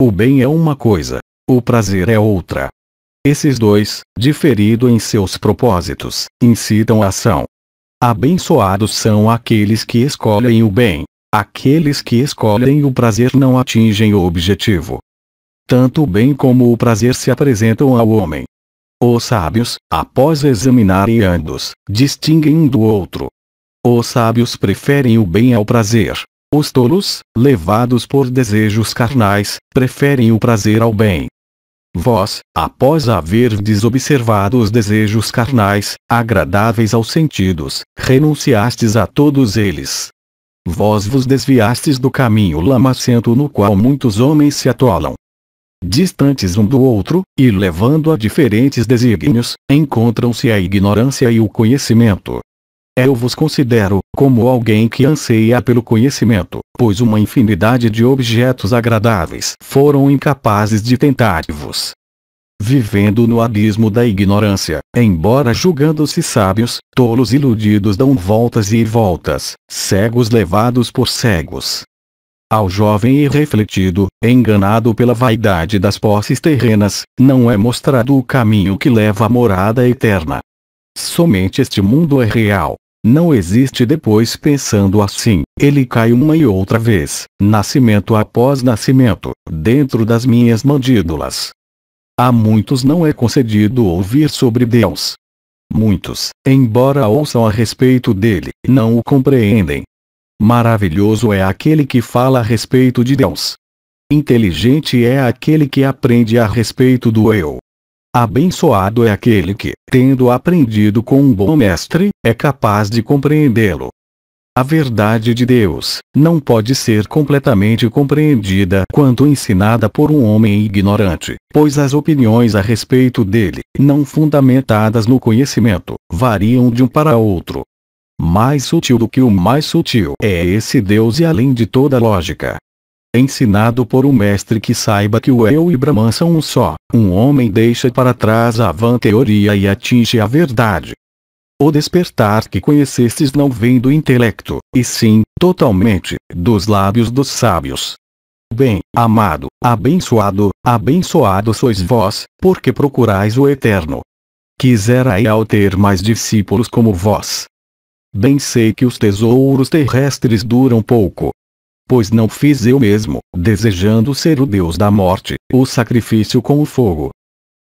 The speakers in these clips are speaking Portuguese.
O bem é uma coisa, o prazer é outra. Esses dois, diferido em seus propósitos, incitam a ação. Abençoados são aqueles que escolhem o bem. Aqueles que escolhem o prazer não atingem o objetivo. Tanto o bem como o prazer se apresentam ao homem. Os sábios, após examinarem ambos, distinguem um do outro. Os sábios preferem o bem ao prazer, os tolos, levados por desejos carnais, preferem o prazer ao bem. Vós, após haver desobservado os desejos carnais, agradáveis aos sentidos, renunciastes a todos eles. Vós vos desviastes do caminho lamacento no qual muitos homens se atolam. Distantes um do outro, e levando a diferentes desígnios, encontram-se a ignorância e o conhecimento, é, eu vos considero como alguém que anseia pelo conhecimento, pois uma infinidade de objetos agradáveis foram incapazes de tentar-vos. Vivendo no abismo da ignorância, embora julgando-se sábios, tolos iludidos dão voltas e voltas, cegos levados por cegos. Ao jovem e refletido, enganado pela vaidade das posses terrenas, não é mostrado o caminho que leva à morada eterna. Somente este mundo é real, não existe depois pensando assim, ele cai uma e outra vez, nascimento após nascimento, dentro das minhas mandíbulas. A muitos não é concedido ouvir sobre Deus. Muitos, embora ouçam a respeito dele, não o compreendem. Maravilhoso é aquele que fala a respeito de Deus. Inteligente é aquele que aprende a respeito do eu. Abençoado é aquele que, tendo aprendido com um bom mestre, é capaz de compreendê-lo. A verdade de Deus não pode ser completamente compreendida quanto ensinada por um homem ignorante, pois as opiniões a respeito dele, não fundamentadas no conhecimento, variam de um para outro. Mais sutil do que o mais sutil é esse Deus e além de toda lógica, ensinado por um mestre que saiba que o eu e Brahman são um só, um homem deixa para trás a vã teoria e atinge a verdade. O despertar que conhecestes não vem do intelecto, e sim, totalmente, dos lábios dos sábios. Bem, amado, abençoado, abençoado sois vós, porque procurais o eterno. Quisera eu ter mais discípulos como vós. Bem sei que os tesouros terrestres duram pouco, pois não fiz eu mesmo, desejando ser o Deus da morte, o sacrifício com o fogo.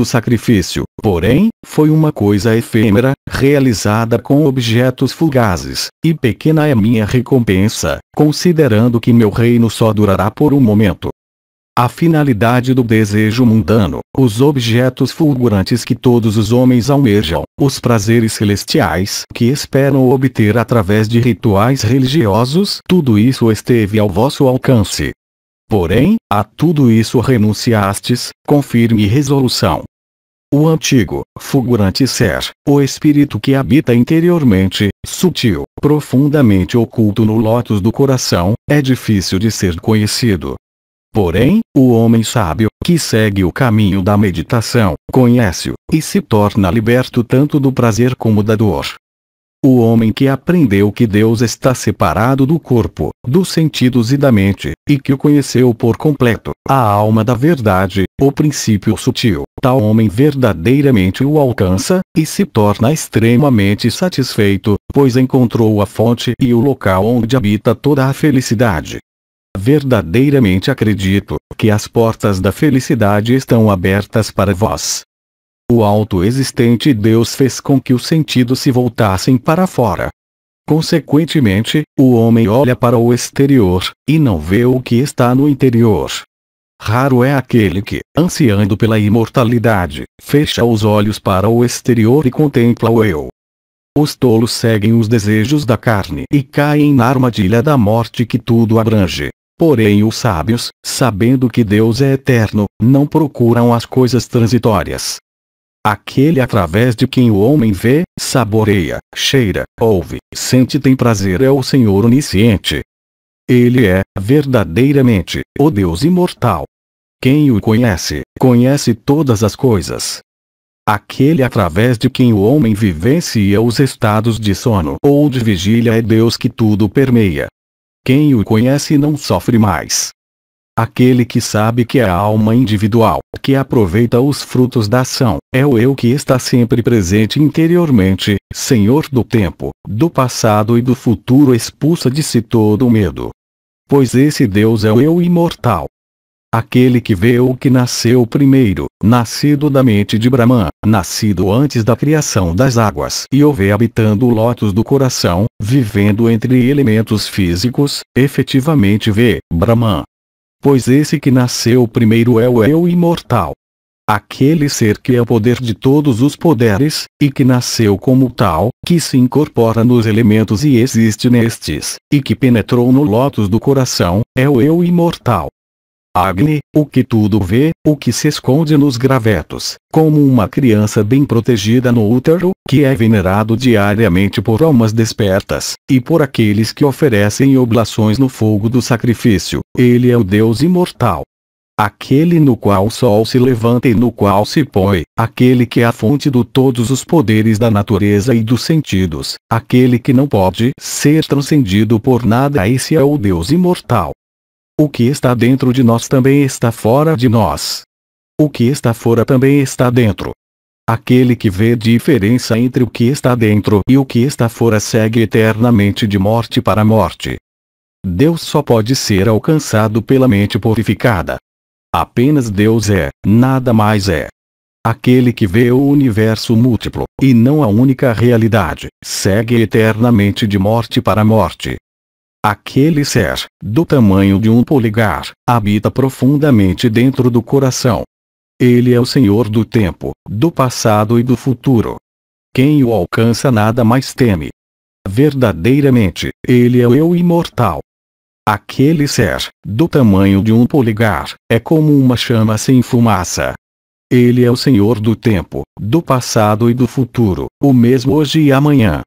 O sacrifício, porém, foi uma coisa efêmera, realizada com objetos fugazes, e pequena é minha recompensa, considerando que meu reino só durará por um momento a finalidade do desejo mundano, os objetos fulgurantes que todos os homens almejam, os prazeres celestiais que esperam obter através de rituais religiosos, tudo isso esteve ao vosso alcance. Porém, a tudo isso renunciastes, com firme resolução. O antigo, fulgurante ser, o espírito que habita interiormente, sutil, profundamente oculto no lótus do coração, é difícil de ser conhecido, Porém, o homem sábio, que segue o caminho da meditação, conhece-o, e se torna liberto tanto do prazer como da dor. O homem que aprendeu que Deus está separado do corpo, dos sentidos e da mente, e que o conheceu por completo, a alma da verdade, o princípio sutil, tal homem verdadeiramente o alcança, e se torna extremamente satisfeito, pois encontrou a fonte e o local onde habita toda a felicidade verdadeiramente acredito que as portas da felicidade estão abertas para vós. O alto existente Deus fez com que os sentidos se voltassem para fora. Consequentemente, o homem olha para o exterior, e não vê o que está no interior. Raro é aquele que, ansiando pela imortalidade, fecha os olhos para o exterior e contempla o eu. Os tolos seguem os desejos da carne e caem na armadilha da morte que tudo abrange. Porém os sábios, sabendo que Deus é eterno, não procuram as coisas transitórias. Aquele através de quem o homem vê, saboreia, cheira, ouve, sente e tem prazer é o Senhor onisciente. Ele é, verdadeiramente, o Deus imortal. Quem o conhece, conhece todas as coisas. Aquele através de quem o homem vivencia os estados de sono ou de vigília é Deus que tudo permeia, quem o conhece não sofre mais. Aquele que sabe que é a alma individual, que aproveita os frutos da ação, é o eu que está sempre presente interiormente, senhor do tempo, do passado e do futuro expulsa de si todo o medo. Pois esse Deus é o eu imortal, Aquele que vê o que nasceu primeiro, nascido da mente de Brahman, nascido antes da criação das águas, e o vê habitando o lótus do coração, vivendo entre elementos físicos, efetivamente vê Brahman. Pois esse que nasceu primeiro é o eu imortal. Aquele ser que é o poder de todos os poderes, e que nasceu como tal, que se incorpora nos elementos e existe nestes, e que penetrou no lótus do coração, é o eu imortal. Agni, o que tudo vê, o que se esconde nos gravetos, como uma criança bem protegida no útero, que é venerado diariamente por almas despertas, e por aqueles que oferecem oblações no fogo do sacrifício, ele é o Deus imortal. Aquele no qual o sol se levanta e no qual se põe, aquele que é a fonte de todos os poderes da natureza e dos sentidos, aquele que não pode ser transcendido por nada, esse é o Deus imortal. O que está dentro de nós também está fora de nós. O que está fora também está dentro. Aquele que vê diferença entre o que está dentro e o que está fora segue eternamente de morte para morte. Deus só pode ser alcançado pela mente purificada. Apenas Deus é, nada mais é. Aquele que vê o universo múltiplo, e não a única realidade, segue eternamente de morte para morte. Aquele ser, do tamanho de um polegar, habita profundamente dentro do coração. Ele é o senhor do tempo, do passado e do futuro. Quem o alcança nada mais teme. Verdadeiramente, ele é o eu imortal. Aquele ser, do tamanho de um polegar, é como uma chama sem fumaça. Ele é o senhor do tempo, do passado e do futuro, o mesmo hoje e amanhã.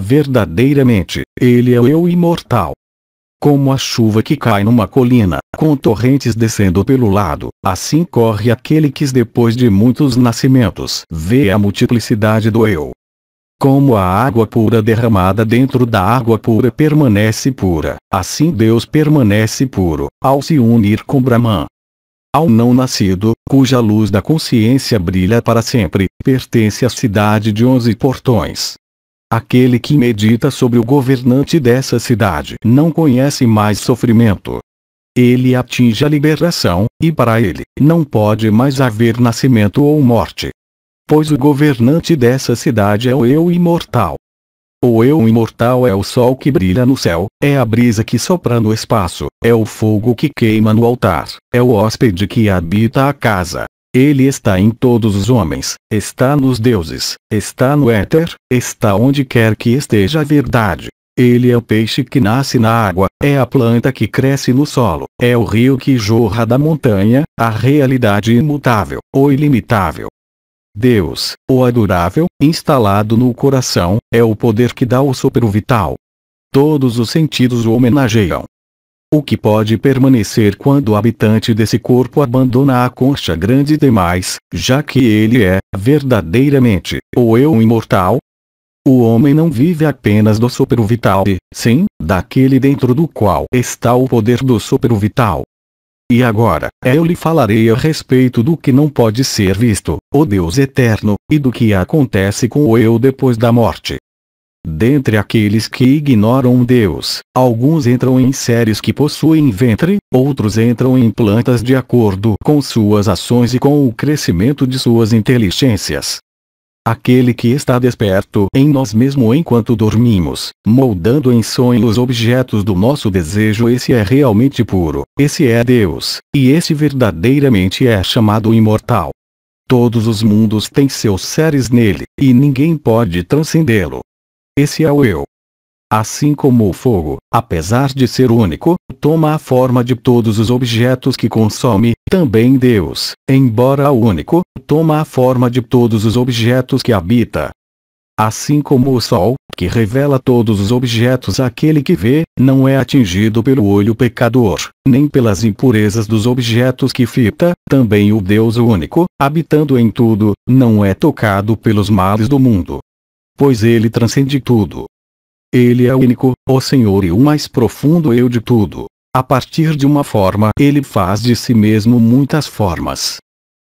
Verdadeiramente, ele é o eu imortal. Como a chuva que cai numa colina, com torrentes descendo pelo lado, assim corre aquele que depois de muitos nascimentos vê a multiplicidade do eu. Como a água pura derramada dentro da água pura permanece pura, assim Deus permanece puro, ao se unir com Brahman. Ao não nascido, cuja luz da consciência brilha para sempre, pertence à cidade de onze portões, Aquele que medita sobre o governante dessa cidade não conhece mais sofrimento. Ele atinge a liberação, e para ele, não pode mais haver nascimento ou morte. Pois o governante dessa cidade é o eu imortal. O eu imortal é o sol que brilha no céu, é a brisa que sopra no espaço, é o fogo que queima no altar, é o hóspede que habita a casa, ele está em todos os homens, está nos deuses, está no éter, está onde quer que esteja a verdade. Ele é o peixe que nasce na água, é a planta que cresce no solo, é o rio que jorra da montanha, a realidade imutável, ou ilimitável. Deus, o adorável, instalado no coração, é o poder que dá o sopro vital. Todos os sentidos o homenageiam, o que pode permanecer quando o habitante desse corpo abandona a concha grande demais, já que ele é, verdadeiramente, o eu é imortal? O homem não vive apenas do sopro vital e, sim, daquele dentro do qual está o poder do sopro vital. E agora, eu lhe falarei a respeito do que não pode ser visto, o Deus eterno, e do que acontece com o eu depois da morte. Dentre aqueles que ignoram Deus, alguns entram em séries que possuem ventre, outros entram em plantas de acordo com suas ações e com o crescimento de suas inteligências. Aquele que está desperto em nós mesmo enquanto dormimos, moldando em sonhos os objetos do nosso desejo, esse é realmente puro, esse é Deus, e esse verdadeiramente é chamado imortal. Todos os mundos têm seus seres nele, e ninguém pode transcendê-lo. Esse é o eu. Assim como o fogo, apesar de ser único, toma a forma de todos os objetos que consome, também Deus, embora único, toma a forma de todos os objetos que habita. Assim como o Sol, que revela todos os objetos àquele que vê, não é atingido pelo olho pecador, nem pelas impurezas dos objetos que fita, também o Deus único, habitando em tudo, não é tocado pelos males do mundo pois ele transcende tudo. Ele é único, o Senhor e o mais profundo eu de tudo. A partir de uma forma, ele faz de si mesmo muitas formas.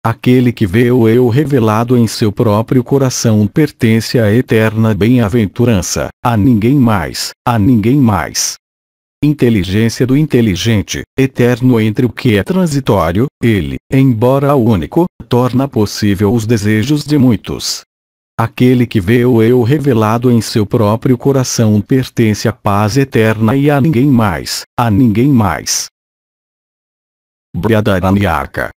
Aquele que vê o eu revelado em seu próprio coração pertence à eterna bem-aventurança, a ninguém mais, a ninguém mais. Inteligência do inteligente, eterno entre o que é transitório, ele, embora único, torna possível os desejos de muitos. Aquele que vê o eu revelado em seu próprio coração pertence à paz eterna e a ninguém mais, a ninguém mais. Brihadaranyaka